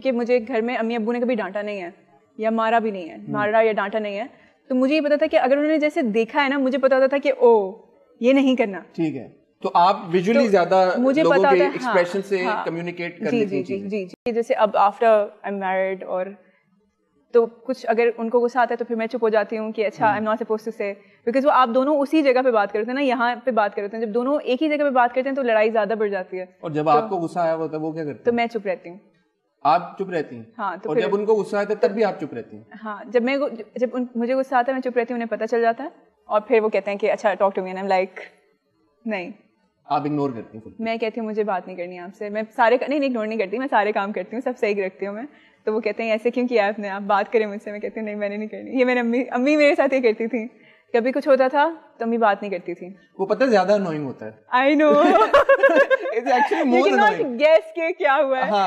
क्योंकि मुझे घर में अम्मी अबू ने कभी डांटा नहीं है या मारा भी नहीं है हम्म। मारा या डांटा नहीं है तो मुझे ये पता था कि अगर उन्होंने जैसे देखा है ना मुझे पता होता था कि ओ ये नहीं करना ठीक है तो आप विजुअली तो ज्यादा मुझे लोगों पता के एक्सप्रेशन हाँ, से हाँ, कम्युनिकेट करने जी, जी, जी जी जी जैसे अब आफ्टर आई एम मैरिड और तो कुछ अगर उनको गुस्सा आता है तो फिर मैं चुप हो जाती हूँ कि अच्छा I am not suppose to say because वो आप दोनों उसी जगह पे बात करते हैं ना यहाँ पे बात करते हैं जब दोनों एक ही जगह पे बात करते हैं तो लड़ाई ज्यादा बढ़ जाती है और जब तो आपको गुस्सा आया होता है वो क्या करते तो हैं तो मैं चुप रहती हूँ आप चुप रहती हैं हाँ, तो और जब उनको गुस्सा आता है तब भी आप चुप रहती हैं हाँ जब मैं जब उन, मुझे गुस्सा आता है मैं चुप रहती हूँ उन्हें पता चल जाता है और फिर वो कहते हैं कि अच्छा talk to me and I am like नहीं आप इग्नोर करती हैं मैं कहती हूँ मुझे बात नहीं करनी आपसे मैं सारे नहीं नहीं इग्नोर नहीं करती मैं सारे काम करती हूँ सब सही रखती हूँ मैं तो वो कहते हैं ऐसे क्यों किया आपने आप बात करें मुझसे मैं कहती हूँ नहीं मैंने नहीं करनी ये मैंने अम्मी अम्मी मेरे साथ ये करती थी कभी कुछ होता था तो अम्मी बात नहीं करती थी वो पता है ज्यादा अनोइंग होता है I know it's actually more annoying guess के क्या हुआ है हाँ.